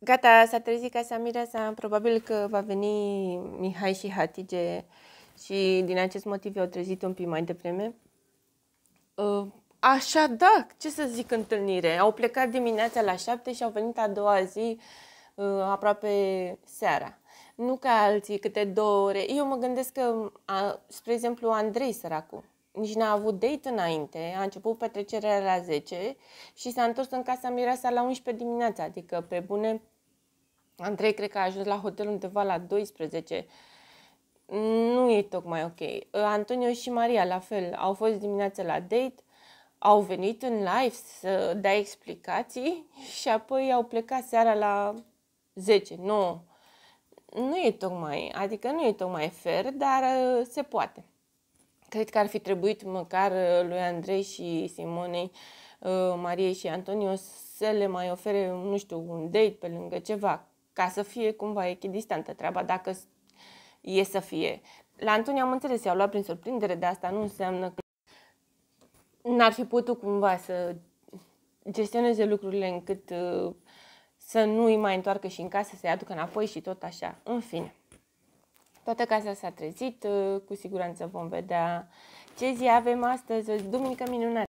Gata, s-a trezit casa Mireasa, probabil că va veni Mihai și Hatige și din acest motiv eu trezit un pic mai devreme. Uh, Așa, da, ce să zic întâlnire. Au plecat dimineața la șapte și au venit a doua zi uh, aproape seara. Nu ca alții câte două ore. Eu mă gândesc că, spre exemplu, Andrei săracul, nici n-a avut date înainte, a început petrecerea la 10 și s-a întors în casa mireasa la 11 dimineața, adică pe bune Andrei cred că a ajuns la hotel undeva la 12. Nu e tocmai ok. Antonio și Maria la fel au fost dimineața la date, au venit în live să dea explicații și apoi au plecat seara la 10, 9. Nu e tocmai, adică nu e tocmai fer, dar uh, se poate. Cred că ar fi trebuit măcar uh, lui Andrei și Simonei, uh, Mariei și Antonio să le mai ofere, nu știu, un date pe lângă ceva, ca să fie cumva echidistantă treaba, dacă e să fie. La Antonia am înțeles, i-au luat prin surprindere, de asta nu înseamnă că n-ar fi putut cumva să gestioneze lucrurile încât uh, să nu îi mai întoarcă și în casă, să-i aducă înapoi și tot așa. În fine. Toată casa s-a trezit, uh, cu siguranță vom vedea ce zi avem astăzi, o duminică minunată.